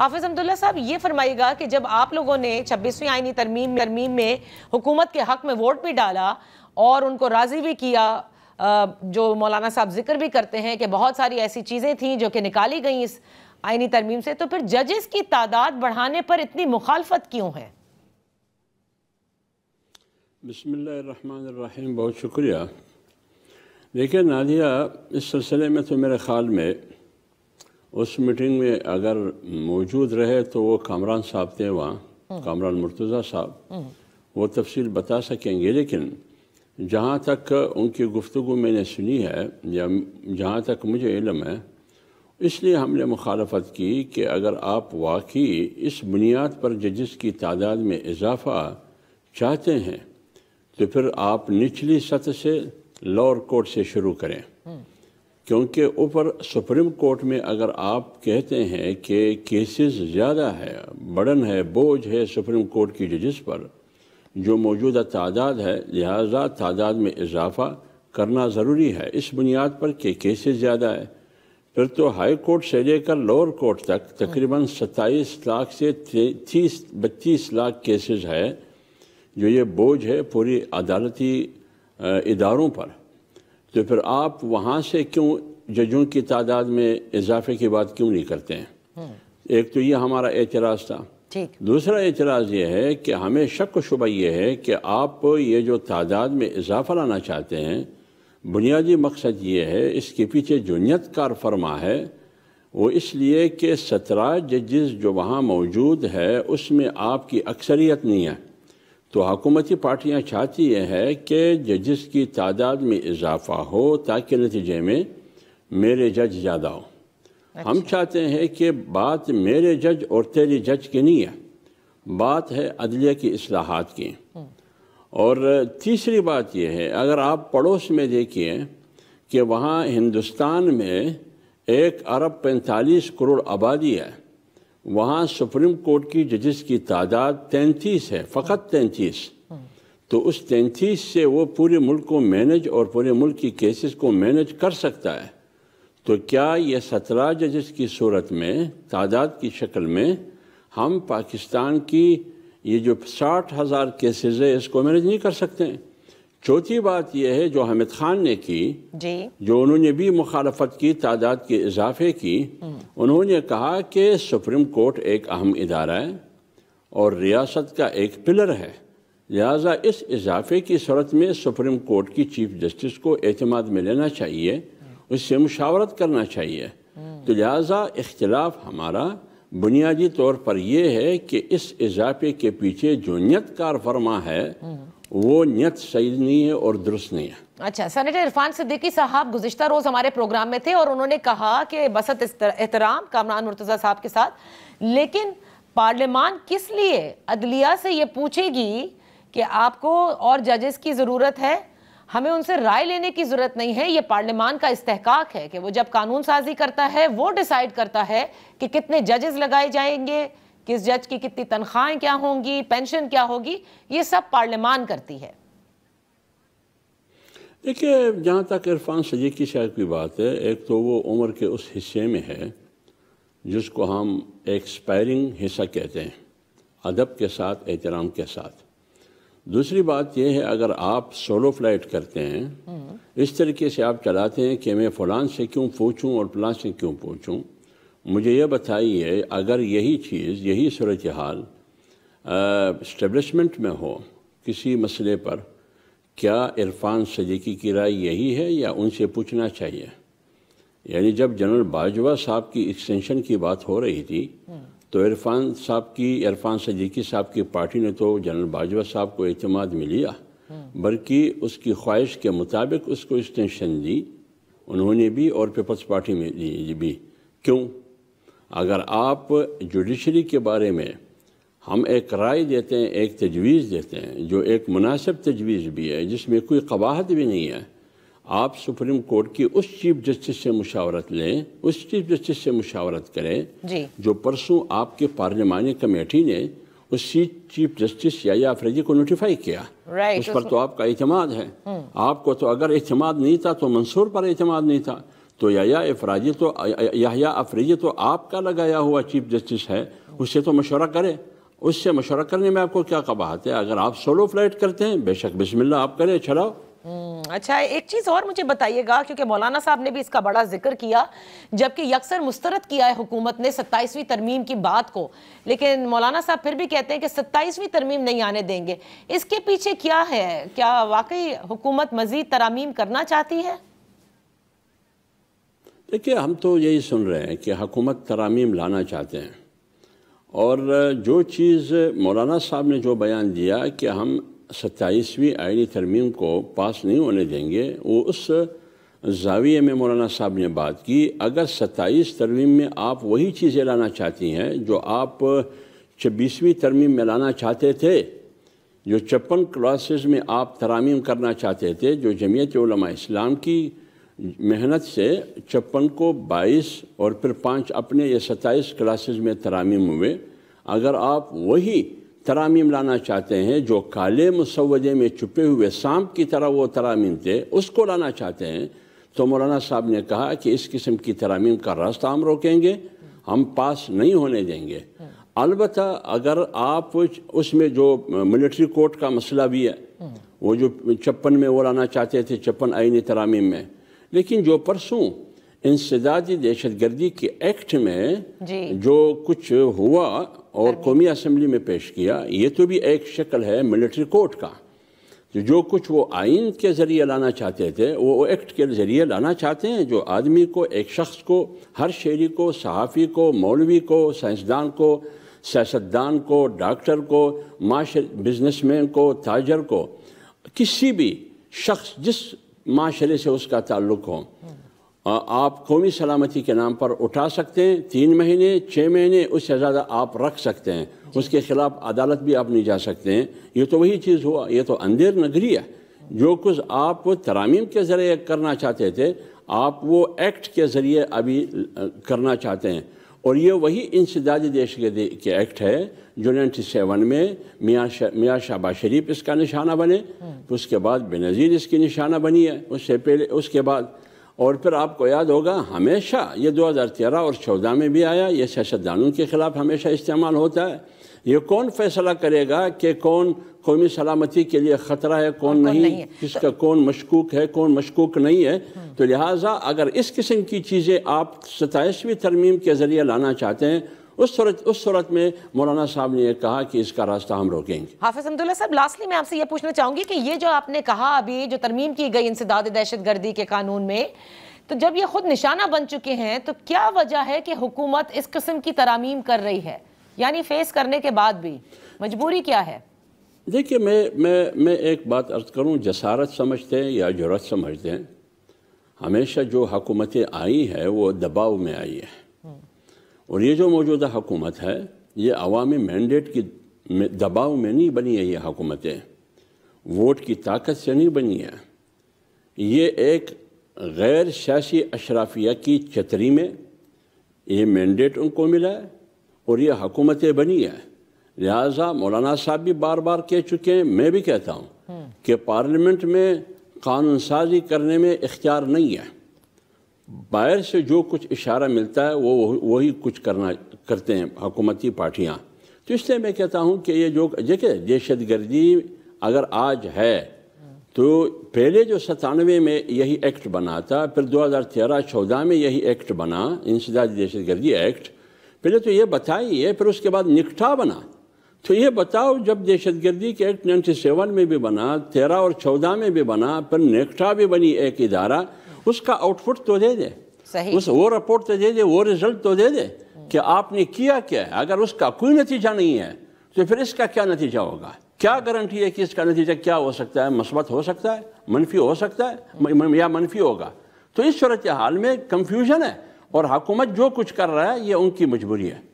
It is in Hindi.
हाफिज अब्दुल्ला साहब ये फरमाइएगा कि जब आप लोगों ने छब्बीसवीं आइनी तरमीम तरमीम में हुकूमत के हक में वोट भी डाला और उनको राज़ी भी किया जो मौलाना साहब जिक्र भी करते हैं कि बहुत सारी ऐसी चीज़ें थीं जो कि निकाली गई इस आइनी तरमीम से तो फिर जजेस की तादाद बढ़ाने पर इतनी मुखालफत क्यों है बसमीम बहुत शुक्रिया देखिए नादिया इस सिलसिले में तो मेरे ख़्याल में उस मीटिंग में अगर मौजूद रहे तो वो कामरान साहब थे वहाँ हम्म। कामरान मुर्तज़ा साहब हम्म। वो तफसील बता सकेंगे लेकिन जहाँ तक उनकी गुफ्तु मैंने सुनी है या जहाँ तक मुझे इलम है इसलिए हमने मुखालफत की कि अगर आप वाकई इस बुनियाद पर जजिस की तादाद में इजाफा चाहते हैं तो फिर आप निचली सतह से लोअर कोर्ट से शुरू करें क्योंकि ऊपर सुप्रीम कोर्ट में अगर आप कहते हैं कि केसेस ज़्यादा है बर्डन है बोझ है सुप्रीम कोर्ट की जजिस पर जो मौजूदा तादाद है लिहाजा तादाद में इजाफा करना ज़रूरी है इस बुनियाद पर कि केसेस ज़्यादा है फिर तो हाई कोर्ट से लेकर लोअर कोर्ट तक तकरीबन सत्ताईस लाख से तीस बत्तीस लाख केसेस है जो ये बोझ है पूरी अदालती इदारों पर तो फिर आप वहाँ से क्यों जजों की तादाद में इजाफे की बात क्यों नहीं करते हैं हम्म। एक तो ये हमारा एतराज़ था दूसरा एतराज़ ये है कि हमें शक व शुबा ये है कि आप ये जो तादाद में इजाफा लाना चाहते हैं बुनियादी मकसद ये है इसके पीछे जो नियत कार फरमा है वो इसलिए कि सत्रह जजेस जो वहाँ मौजूद है उसमें आपकी अक्सरियत नहीं है तो हकूमती पार्टियाँ चाहती ये है कि जजस की तादाद में इजाफा हो ताकि नतीजे में मेरे जज ज़्यादा हो अच्छा। हम चाहते हैं कि बात मेरे जज और तेरे जज की नहीं है बात है अदलिया की असलाहत की हम्म। और तीसरी बात यह है अगर आप पड़ोस में देखिए कि वहाँ हिंदुस्तान में एक अरब पैंतालीस करोड़ आबादी है वहाँ सुप्रीम कोर्ट की जजेस की तादाद तैंतीस है फ़कत तैंतीस हम्म। तो उस तैंतीस से वो पूरे मुल्क को मैनेज और पूरे मुल्क की केसेस को मैनेज कर सकता है तो क्या ये सत्रह जजेस की सूरत में तादाद की शक्ल में हम पाकिस्तान की ये जो साठ हज़ार केसेज है इसको मैनेज नहीं कर सकते हैं चौथी बात यह है जो हमिद खान ने की जी। जो उन्होंने भी मुखालफत की तादाद के इजाफे की उन्होंने कहा कि सुप्रीम कोर्ट एक अहम इदारा है और रियासत का एक पिलर है लिहाजा इस इजाफे की सूरत में सुप्रीम कोर्ट की चीफ जस्टिस को अतमाद में लेना चाहिए उससे मुशावरत करना चाहिए तो लिहाजा इख्तलाफ हमारा बुनियादी तौर पर यह है कि इस इजाफे के पीछे जो नियत कार फरमा है वो नियत सही नहीं है और दुरुस्त नहीं है अच्छा सेनेटर इरफान सिद्दीकी साहब गुजशत रोज़ हमारे प्रोग्राम में थे और उन्होंने कहा कि बसत एहतराम कामरान मुर्तज़ा साहब के साथ लेकिन पार्लियामान किस लिए अदलिया से ये पूछेगी कि आपको और जजेस की ज़रूरत है हमें उनसे राय लेने की जरूरत नहीं है ये पार्लियामान का इस्तेहकाक है कि वो जब कानून साजी करता है वो डिसाइड करता है कि कितने जजेस लगाए जाएंगे किस जज की कितनी तनख्वाहें क्या होंगी पेंशन क्या होगी ये सब पार्लियामान करती है देखिए जहाँ तक इरफान सजीद की शायद की बात है एक तो वो उम्र के उस हिस्से में है जिसको हम एक्सपायरिंग हिस्सा कहते हैं अदब के साथ एहतराम के साथ दूसरी बात यह है अगर आप सोलो फ्लाइट करते हैं हम्म। इस तरीके से आप चलाते हैं कि मैं फ़लान से क्यों पूछूं और फलां से क्यों पूछूं मुझे यह बताइए अगर यही चीज़ यही सूरत हाल इस्टबलिशमेंट में हो किसी मसले पर क्या इरफान सदीकी की राय यही है या उनसे पूछना चाहिए यानी जब जनरल बाजवा साहब की एक्सटेंशन की बात हो रही थी हम्म। तो इरफान साहब की इरफान सदीकी साहब की पार्टी ने तो जनरल बाजवा साहब को अतमाद में लिया बल्कि उसकी ख्वाहिश के मुताबिक उसको एक्सटेंशन दी उन्होंने भी और पीपल्स पार्टी में भी क्यों अगर आप जुडिशरी के बारे में हम एक राय देते हैं एक तजवीज़ देते हैं जो एक मुनासिब तजवीज़ भी है जिसमें कोई कबाहत भी नहीं है आप सुप्रीम कोर्ट की उस चीफ जस्टिस से मुशावरत लें उस चीफ जस्टिस से मुशावरत करें जो परसों आपके पार्लियामानी कमेटी ने उसी चीफ जस्टिस या अफरीदी को नोटिफाई किया उस तो पर तो आपका अहतमाद है हम्म। आपको तो अगर अहतमाद नहीं था तो मंसूर पर अहतमाद नहीं था तो या अफराजी तो या अफरीदी तो आपका लगाया हुआ चीफ जस्टिस है उससे तो मशवरा करें उससे मशवरा करने में आपको क्या कबाहत है अगर आप सोलो फ्लाइट करते हैं बेशक बिस्मिल्लाह आप करें चलाओ हम्म, अच्छा एक चीज़ और मुझे बताइएगा क्योंकि मौलाना साहब ने भी इसका बड़ा जिक्र किया जबकि यकसर मुस्तरद किया है हुकूमत ने सत्ताईसवीं तरमीम की बात को लेकिन मौलाना साहब फिर भी कहते हैं कि सत्ताईसवीं तरमीम नहीं आने देंगे इसके पीछे क्या है क्या वाकई हुकूमत मजीद तरामीम करना चाहती है देखिए हम तो यही सुन रहे हैं कि हुकूमत तरामीम लाना चाहते हैं और जो चीज़ मौलाना साहब ने जो बयान दिया कि हम सत्ताईसवीं आयनी तरमीम को पास नहीं होने देंगे वो उस जाविये में मौलाना साहब ने बात की अगर सत्ताईस तरमीम में आप वही चीज़ें लाना चाहती हैं जो आप छब्बीसवीं तरमीम में लाना चाहते थे जो छप्पन क्लासेस में आप तरामीम करना चाहते थे जो जमीयत इस्लाम की मेहनत से छप्पन को बाईस और फिर पाँच अपने ये सत्ताईस क्लासेस में तरामीम हुए अगर आप वही तरामीम लाना चाहते हैं जो काले मुसवजे में छुपे हुए सांप की तरह वो तरामीम थे उसको लाना चाहते हैं तो मौलाना साहब ने कहा कि इस किस्म की तरामीम का रास्ता हम रोकेंगे हम पास नहीं होने देंगे अलबत् अगर आप उसमें जो मिलिट्री कोर्ट का मसला भी है वो जो छप्पन में वो लाना चाहते थे छप्पन आइनी तरामीम में लेकिन जो परसों इंसदादी दहशत गर्दी के एक्ट में जो कुछ हुआ और कौमी असम्बली में पेश किया ये तो भी एक शक्ल है मिलिट्री कोर्ट का जो तो जो कुछ वो आइन के ज़रिए लाना चाहते थे वो, वो एक्ट के ज़रिए लाना चाहते हैं जो आदमी को एक शख्स को हर शहरी को सहाफ़ी को मौलवी को साइंसदान को सियासतदान को डॉक्टर को माशर बिजनेसमैन को ताजर को किसी भी शख्स जिस माशरे से उसका ताल्लुक हो आप कौमी सलामती के नाम पर उठा सकते हैं तीन महीने छः महीने उससे ज़्यादा आप रख सकते हैं उसके ख़िलाफ़ अदालत भी आप नहीं जा सकते हैं ये तो वही चीज़ हुआ ये तो अंधेर नगरी है जो कुछ आप तरामीम के ज़रिए करना चाहते थे आप वो एक्ट के ज़रिए अभी करना चाहते हैं और ये वही इंसदादी देश के, दे, के एक्ट है जो नाइन्टी सेवन में मियाँ शा, मियाँ शाबाज शरीफ इसका निशाना बने हम्म। उसके बाद बेनज़ीर इसकी निशाना बनी है उससे पहले उसके बाद और फिर आपको याद होगा हमेशा ये 2013 और चौदह में भी आया ये सियासतदानों के ख़िलाफ़ हमेशा इस्तेमाल होता है ये कौन फैसला करेगा कि कौन कौमी सलामती के लिए ख़तरा है कौन नहीं, नहीं है। किसका तो, कौन मशकूक है कौन मशकूक नहीं है हम्म। तो लिहाजा अगर इस किस्म की चीज़ें आप सताईसवीं तरमीम के ज़रिए लाना चाहते हैं उस सूरत उस सूरत में मौलाना साहब ने यह कहा कि इसका रास्ता हम रोकेंगे हाफिज अब्दुल्ला साहब लास्टली मैं आपसे यह पूछना चाहूंगी कि ये जो आपने कहा अभी जो तरमीम की गई इंसदाद दहशत गर्दी के कानून में तो जब ये खुद निशाना बन चुके हैं तो क्या वजह है कि हुकूमत इस किस्म की तरामीम कर रही है यानी फेस करने के बाद भी मजबूरी क्या है देखिए मैं मैं मैं एक बात अर्ज करूं जसारत समझते हैं या जरूरत समझते हैं हमेशा जो हुकूमतें आई हैं वो दबाव में आई हैं और ये जो मौजूदा हुकूमत है ये अवामी मैंडेट की दबाव में नहीं बनी है ये हुकूमतें वोट की ताकत से नहीं बनी है ये एक गैर सियासी अशराफिया की छतरी में ये मैंडेट उनको मिला है और ये हुकूमतें बनी है लिहाजा मौलाना साहब भी बार बार कह चुके हैं मैं भी कहता हूँ हम्म। कि पार्लियामेंट में कानून साजी करने में इख्तियार नहीं है बाहर से जो कुछ इशारा मिलता है वो वही कुछ करना करते हैं हकूमती पार्टियाँ तो इसलिए मैं कहता हूँ कि ये जो देखिए दहशत गर्दी अगर आज है तो पहले जो सतानवे में यही एक्ट बना था फिर दो हज़ार तेरह चौदह में यही एक्ट बना इंसदा दहशत गर्दी एक्ट पहले तो ये बताइए फिर उसके बाद निकठा बना तो ये बताओ जब दहशत गर्दी के एक्ट नाइन्टी सेवन में भी बना तेरह और चौदह में भी बना फिर नेक्टा भी बनी एक इदारा उसका आउटपुट तो दे दे सही उस वो रिपोर्ट तो दे दे वो रिजल्ट तो दे दे कि आपने किया क्या है अगर उसका कोई नतीजा नहीं है तो फिर इसका क्या नतीजा होगा क्या गारंटी है कि इसका नतीजा क्या हो सकता है मस्बत हो सकता है मनफी हो सकता है या मनफी होगा तो इस सूरत हाल में कंफ्यूजन है और हुकूमत जो कुछ कर रहा है ये उनकी मजबूरी है